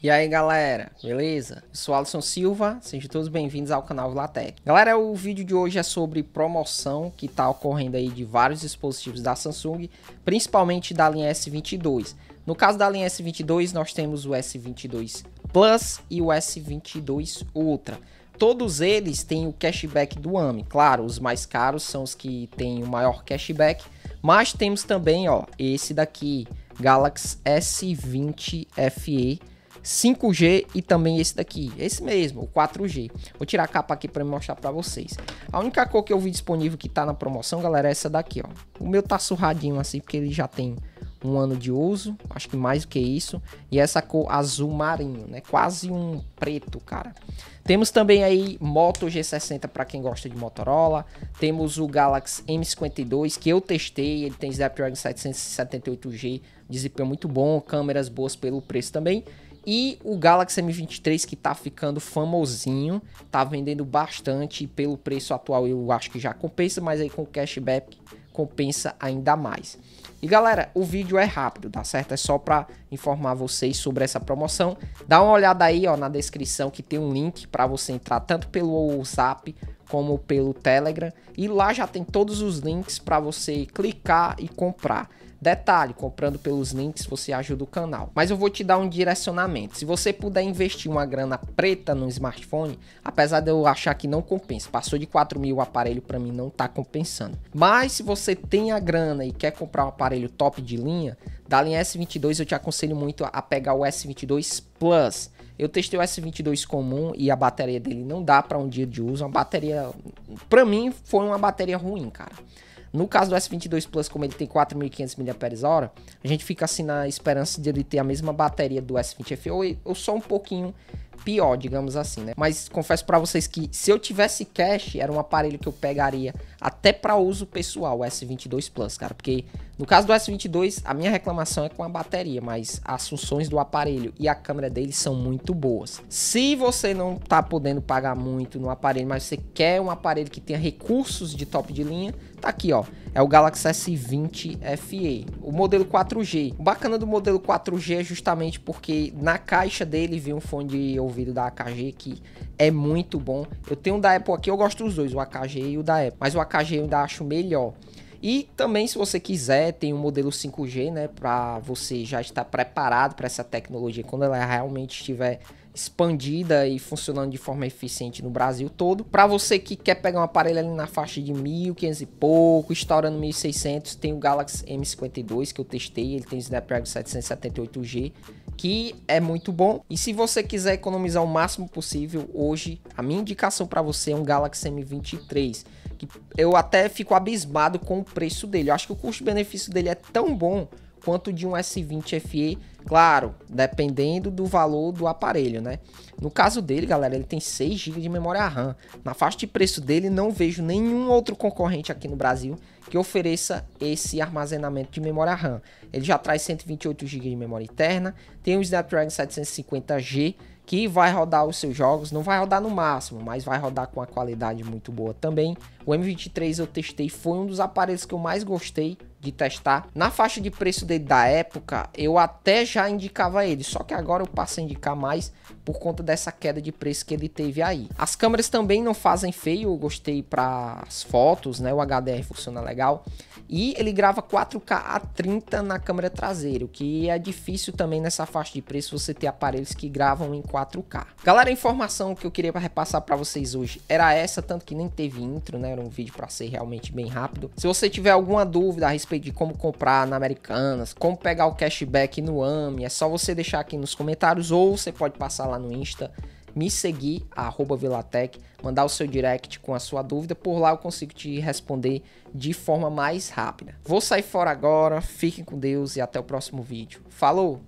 E aí galera, beleza? Eu sou Alisson Silva, sejam todos bem-vindos ao canal Vlatec. Galera, o vídeo de hoje é sobre promoção que está ocorrendo aí de vários dispositivos da Samsung, principalmente da linha S22. No caso da linha S22, nós temos o S22 Plus e o S22 Ultra. Todos eles têm o cashback do AMI, claro, os mais caros são os que têm o maior cashback, mas temos também ó, esse daqui, Galaxy S20 FE 5G e também esse daqui, esse mesmo, o 4G. Vou tirar a capa aqui para mostrar para vocês. A única cor que eu vi disponível que tá na promoção, galera, é essa daqui, ó. O meu tá surradinho assim, porque ele já tem um ano de uso, acho que mais do que isso, e essa cor azul marinho, né? Quase um preto, cara. Temos também aí Moto G60 para quem gosta de Motorola, temos o Galaxy M52 que eu testei, ele tem Snapdragon 778G, desempenho muito bom, câmeras boas pelo preço também. E o Galaxy M23 que tá ficando famosinho, tá vendendo bastante pelo preço atual eu acho que já compensa, mas aí com o cashback compensa ainda mais. E galera, o vídeo é rápido, tá certo? É só para informar vocês sobre essa promoção. Dá uma olhada aí, ó, na descrição que tem um link para você entrar tanto pelo WhatsApp como pelo Telegram e lá já tem todos os links para você clicar e comprar. Detalhe, comprando pelos links você ajuda o canal. Mas eu vou te dar um direcionamento. Se você puder investir uma grana preta no smartphone, apesar de eu achar que não compensa, passou de 4 mil o aparelho para mim não tá compensando. Mas se você tem a grana e quer comprar um aparelho top de linha, da linha S22 eu te aconselho muito a pegar o S22 Plus. Eu testei o S22 comum e a bateria dele não dá para um dia de uso. Uma bateria, para mim, foi uma bateria ruim, cara. No caso do S22 Plus, como ele tem 4.500 mAh, a gente fica assim na esperança de ele ter a mesma bateria do S20 FE ou, ou só um pouquinho pior, digamos assim, né? Mas confesso para vocês que se eu tivesse cash, era um aparelho que eu pegaria até para uso pessoal, o S22 Plus, cara, porque no caso do S22, a minha reclamação é com a bateria, mas as funções do aparelho e a câmera dele são muito boas. Se você não tá podendo pagar muito no aparelho, mas você quer um aparelho que tenha recursos de top de linha, tá aqui, ó é o Galaxy S20 FE, o modelo 4G. O bacana do modelo 4G é justamente porque na caixa dele vem um fone de ouvido da AKG que é muito bom. Eu tenho um da Apple aqui, eu gosto dos dois, o AKG e o da Apple, mas o AKG eu ainda acho melhor. E também, se você quiser, tem um modelo 5G, né? Para você já estar preparado para essa tecnologia quando ela realmente estiver expandida e funcionando de forma eficiente no Brasil todo. Para você que quer pegar um aparelho ali na faixa de 1500 e pouco, estourando 1600, tem o Galaxy M52 que eu testei, ele tem Snapdragon 778G, que é muito bom. E se você quiser economizar o máximo possível hoje, a minha indicação para você é um Galaxy M23 que eu até fico abismado com o preço dele. Eu acho que o custo-benefício dele é tão bom quanto de um S20 FE, claro, dependendo do valor do aparelho, né? No caso dele, galera, ele tem 6 GB de memória RAM. Na faixa de preço dele, não vejo nenhum outro concorrente aqui no Brasil que ofereça esse armazenamento de memória RAM. Ele já traz 128 GB de memória interna, tem um Snapdragon 750G, que vai rodar os seus jogos, não vai rodar no máximo, mas vai rodar com uma qualidade muito boa também. O M23 eu testei, foi um dos aparelhos que eu mais gostei de testar. Na faixa de preço dele da época, eu até já indicava ele, só que agora eu passo a indicar mais por conta dessa queda de preço que ele teve aí. As câmeras também não fazem feio, eu gostei para as fotos, né? O HDR funciona legal. E ele grava 4K a 30 na câmera traseira, o que é difícil também nessa faixa de preço você ter aparelhos que gravam em 4K. Galera, a informação que eu queria repassar para vocês hoje era essa, tanto que nem teve intro, né? Era um vídeo para ser realmente bem rápido. Se você tiver alguma dúvida a respeito respeito de como comprar na Americanas, como pegar o cashback no AMI, é só você deixar aqui nos comentários ou você pode passar lá no Insta, me seguir, Vilatec, mandar o seu direct com a sua dúvida, por lá eu consigo te responder de forma mais rápida. Vou sair fora agora, fiquem com Deus e até o próximo vídeo. Falou!